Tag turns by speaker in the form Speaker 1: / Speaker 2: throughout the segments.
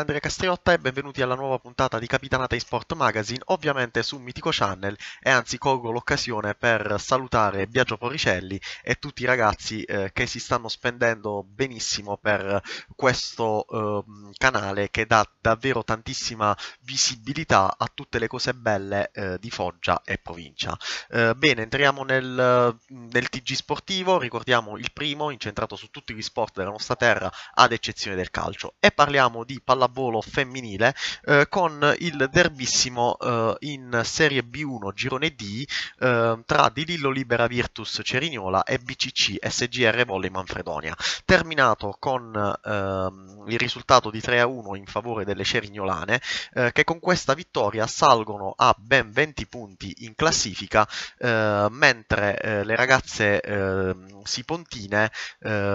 Speaker 1: Andrea Castriotta e benvenuti alla nuova puntata di Capitanata in Sport Magazine, ovviamente su Mitico Channel e anzi colgo l'occasione per salutare Biagio Poricelli e tutti i ragazzi eh, che si stanno spendendo benissimo per questo eh, canale che dà davvero tantissima visibilità a tutte le cose belle eh, di Foggia e provincia. Eh, bene, entriamo nel, nel TG sportivo, ricordiamo il primo incentrato su tutti gli sport della nostra terra ad eccezione del calcio e parliamo di pallavolo pallavolo femminile eh, con il derbissimo eh, in Serie B1 Girone D eh, tra di Lillo Libera Virtus Cerignola e BCC SGR Volley Manfredonia, terminato con ehm, il risultato di 3 a 1 in favore delle Cerignolane eh, che con questa vittoria salgono a ben 20 punti in classifica eh, mentre eh, le ragazze ehm, sipontine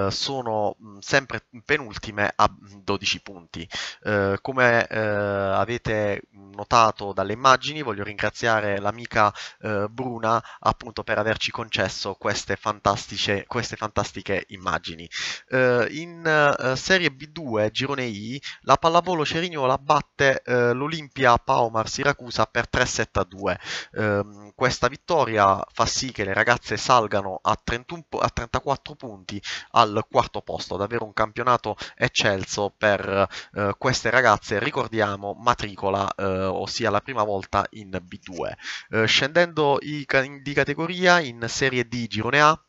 Speaker 1: sono sempre penultime a 12 punti. Eh, come eh, avete notato dalle immagini, voglio ringraziare l'amica eh, Bruna appunto per averci concesso queste fantastiche, queste fantastiche immagini. Eh, in eh, Serie B2, girone I, la pallavolo Cerignola batte l'Olimpia Paomar Siracusa per 3-7-2. Ehm, questa vittoria fa sì che le ragazze salgano a, 31, a 34 punti al quarto posto, davvero un campionato eccelso per eh, questa queste ragazze, ricordiamo, matricola, eh, ossia la prima volta in B2. Eh, scendendo i, di categoria in Serie D, Girone A,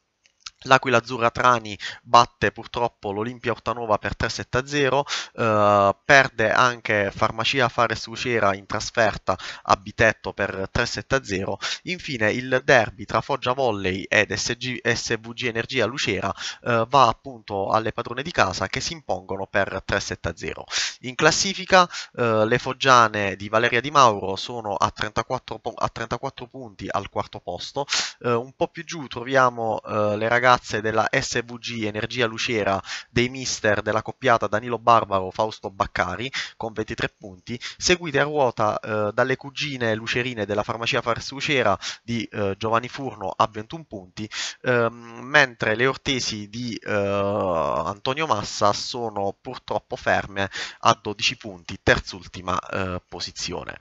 Speaker 1: L'Aquila Azzurra Trani batte purtroppo l'Olimpia Ortanova per 3-7-0, eh, perde anche Farmacia Fares Lucera in trasferta a Bitetto per 3-7-0. Infine il derby tra Foggia Volley ed SG, SVG Energia Lucera eh, va appunto alle padrone di casa che si impongono per 3-7-0. In classifica eh, le foggiane di Valeria Di Mauro sono a 34, a 34 punti al quarto posto, eh, un po' più giù troviamo eh, le ragazze ragazze della SVG Energia Lucera dei mister della coppiata Danilo Barbaro Fausto Baccari con 23 punti, seguite a ruota eh, dalle cugine lucerine della farmacia Fars Lucera di eh, Giovanni Furno a 21 punti, ehm, mentre le ortesi di eh, Antonio Massa sono purtroppo ferme a 12 punti, terzultima eh, posizione.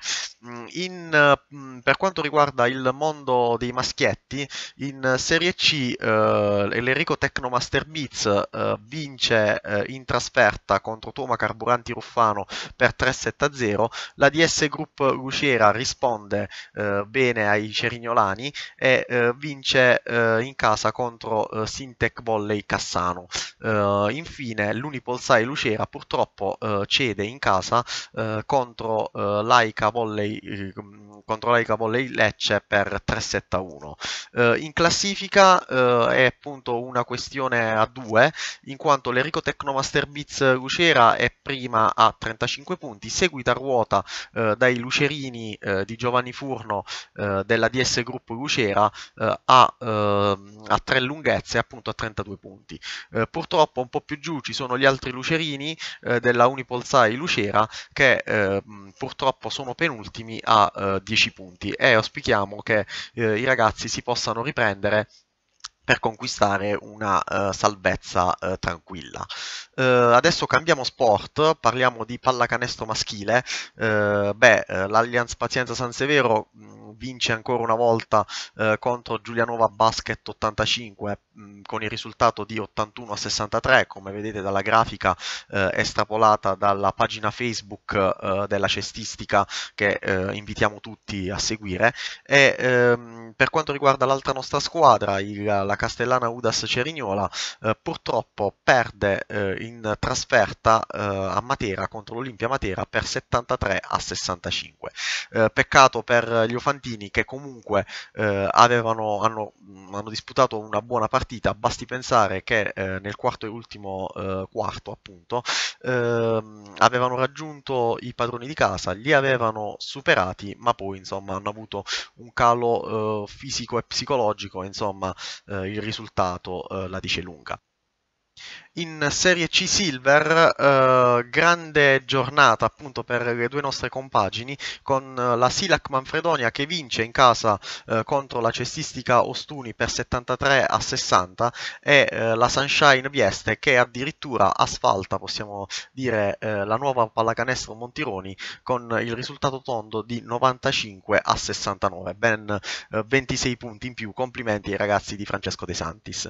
Speaker 1: Mm, in, mm, per quanto riguarda il mondo dei maschietti, in Serie C eh, eh, l'Enrico Tecnomaster Beats eh, vince eh, in trasferta contro Toma Carburanti Ruffano per 3-7-0, la DS Group Lucera risponde bene ai Cerignolani e vince in casa contro Sintec Volley Cassano. infine l'Unipolsai Lucera purtroppo cede in casa contro Laica Volley contro Laica Volley Lecce per 3-7-1. in classifica è appunto una questione a due, in quanto l'Enrico Tecnomaster Beats eh, Lucera è prima a 35 punti, seguita a ruota eh, dai Lucerini eh, di Giovanni Furno eh, della DS Group Lucera eh, a, ehm, a, tre lunghezze, appunto a 32 punti. Eh, purtroppo un po' più giù ci sono gli altri Lucerini della Unipolsai Lucera che ehm, purtroppo sono penultimi a 10 punti e auspichiamo che i ragazzi si possano riprendere per conquistare una uh, salvezza uh, tranquilla. Uh, adesso cambiamo sport, parliamo di pallacanestro maschile. beh, l'Allianz Pazienza San Severo mh, mm, vince ancora una volta contro Giulianova Basket 85 mh, mm, con il risultato di 81 a 63, come vedete dalla grafica estrapolata dalla pagina Facebook della cestistica che invitiamo tutti a seguire. E, ehm, per quanto riguarda l'altra nostra squadra, il, la la Castellana Udas Cerignola eh, purtroppo perde eh, in trasferta eh, a Matera contro l'Olimpia Matera per 73 a 65. Eh, peccato per gli Ofantini che comunque eh, avevano, hanno, hanno, disputato una buona partita, basti pensare che eh, nel quarto e ultimo quarto appunto ehm, avevano raggiunto i padroni di casa, li avevano superati ma poi insomma hanno avuto un calo fisico e psicologico, insomma eh, il risultato eh, la dice lunga in Serie C Silver, eh, grande giornata appunto per le due nostre compagini con eh, la Silac Manfredonia che vince in casa eh, contro la cestistica Ostuni per 73 a 60 e eh, la Sunshine Vieste che addirittura asfalta, possiamo dire, eh, la nuova pallacanestro Montironi con il risultato tondo di 95 a 69, ben 26 eh, punti in più. Complimenti ai ragazzi di Francesco De Santis.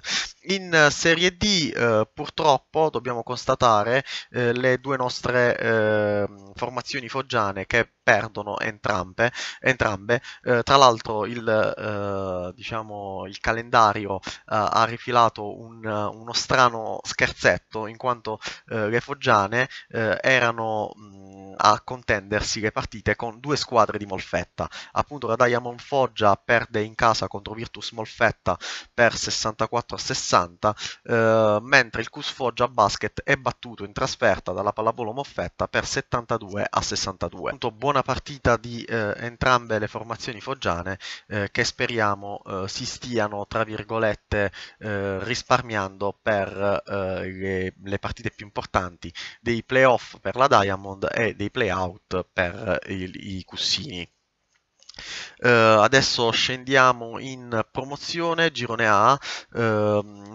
Speaker 1: In Serie D, purtroppo purtroppo dobbiamo constatare eh, le due nostre eh, formazioni foggiane che perdono entrambe, entrambe. Eh, tra l'altro il, eh, diciamo, il calendario eh, ha rifilato un, uno strano scherzetto in quanto eh, le foggiane eh, erano mh, a contendersi le partite con due squadre di Molfetta. Appunto la Diamond Foggia perde in casa contro Virtus Molfetta per 64 a 60, eh, mentre il Cus Foggia Basket è battuto in trasferta dalla Pallavolo Molfetta per 72 a 62. Appunto, buona buona partita di eh, entrambe le formazioni foggiane eh, che speriamo eh, si stiano tra virgolette eh, risparmiando per eh, le, le, partite più importanti dei playoff per la Diamond e dei playout per eh, il, i Cussini. Uh, adesso scendiamo in promozione, girone A, uh,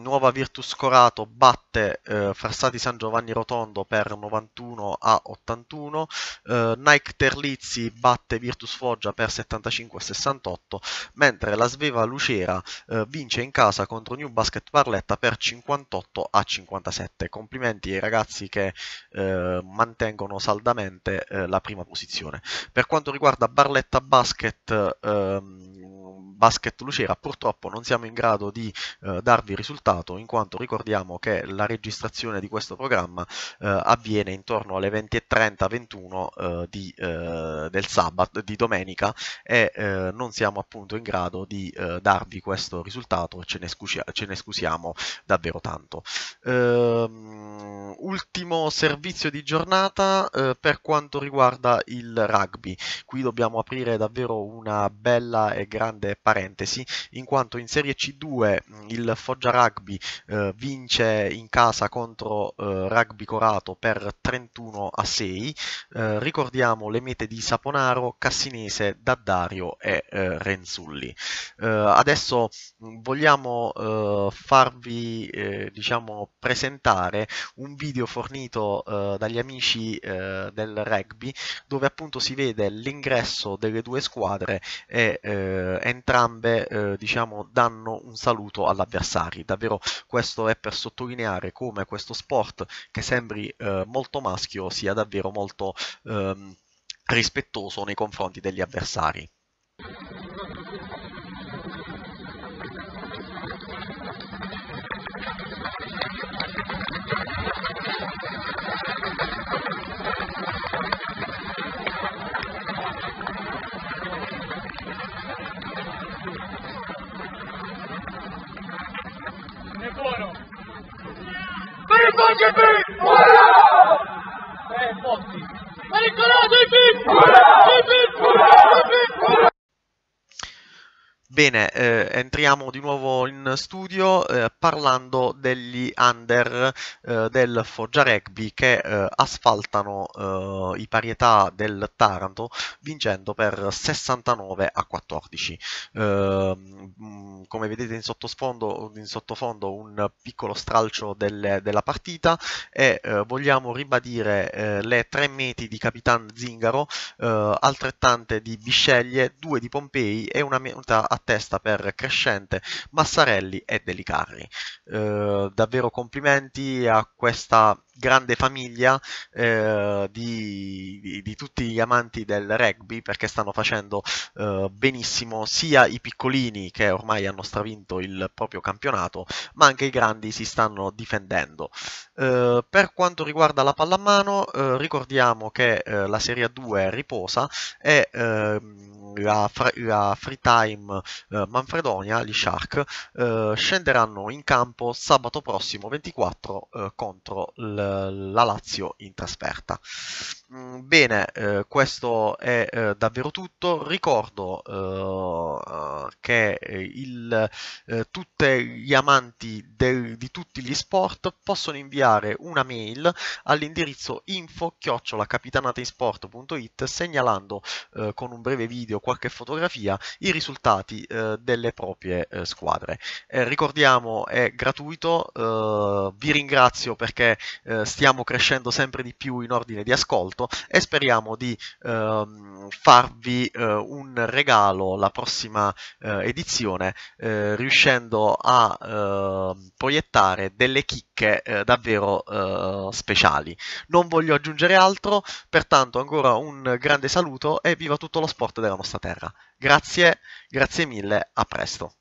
Speaker 1: Nuova Virtus Corato batte uh, Frassati San Giovanni Rotondo per 91 a 81, eh, Nike Terlizzi batte Virtus Foggia per 75 a 68, mentre la Sveva Lucera vince in casa contro New Basket Barletta per 58 a 57. Complimenti ai ragazzi che mantengono saldamente la prima posizione. Per quanto riguarda Barletta Basket, market ehm, basket Lucera purtroppo non siamo in grado di eh, darvi risultato in quanto ricordiamo che la registrazione di questo programma eh, avviene intorno alle 20.30-21 eh, di, eh, del sabato, di domenica e eh, non siamo appunto in grado di eh, darvi questo risultato e ce ne, ce ne scusiamo davvero tanto. Ehm, ultimo servizio di giornata per quanto riguarda il rugby, qui dobbiamo aprire davvero una bella e grande pagina parentesi, in quanto in Serie C2 il Foggia Rugby eh, vince in casa contro eh, Rugby Corato per 31 a 6. Eh, ricordiamo le mete di Saponaro, Cassinese, Daddario e eh, Renzulli. Eh, adesso vogliamo eh, farvi diciamo, presentare un video fornito dagli amici del rugby dove appunto si vede l'ingresso delle due squadre e entrare entrambe eh, diciamo, danno un saluto all'avversario. Davvero questo è per sottolineare come questo sport che sembri eh, molto maschio sia davvero molto ehm, rispettoso nei confronti degli avversari. BJP! Murah! Very positive. Very courageous! Murah! BJP! Murah! BJP! Murah! Bene, eh, entriamo di nuovo in studio eh, parlando degli under eh, del Foggia Rugby che eh, asfaltano eh, i parietà del Taranto vincendo per 69 a 14. Ehm, mm, come vedete in, in sottofondo un piccolo stralcio delle, della partita e eh, vogliamo ribadire le tre meti di Capitan Zingaro, altrettante di Bisceglie, due di Pompei e una meta a testa per Crescente, Massarelli e Delicarri. Eh, davvero complimenti a questa grande famiglia eh, di, di, di, tutti gli amanti del rugby perché stanno facendo eh, benissimo sia i piccolini che ormai hanno stravinto il proprio campionato, ma anche i grandi si stanno difendendo. Eh, per quanto riguarda la pallamano, eh, ricordiamo che eh, la Serie 2 riposa e ehm, la, la, Free Time eh, Manfredonia, gli Shark, scenderanno in campo sabato prossimo 24 contro il eh, la Lazio in trasferta. Mm, bene, eh, questo è eh, davvero tutto. Ricordo eh, che eh, il, eh, tutti gli amanti del, di tutti gli sport possono inviare una mail all'indirizzo info-capitanateinsport.it segnalando eh, con un breve video qualche fotografia i risultati delle proprie squadre. ricordiamo, è gratuito, vi ringrazio perché stiamo crescendo sempre di più in ordine di ascolto appunto e speriamo di ehm, farvi eh, un regalo la prossima eh, edizione eh, riuscendo a ehm, proiettare delle chicche eh, davvero eh, speciali. Non voglio aggiungere altro, pertanto ancora un grande saluto e viva tutto lo sport della nostra terra. Grazie, grazie mille, a presto.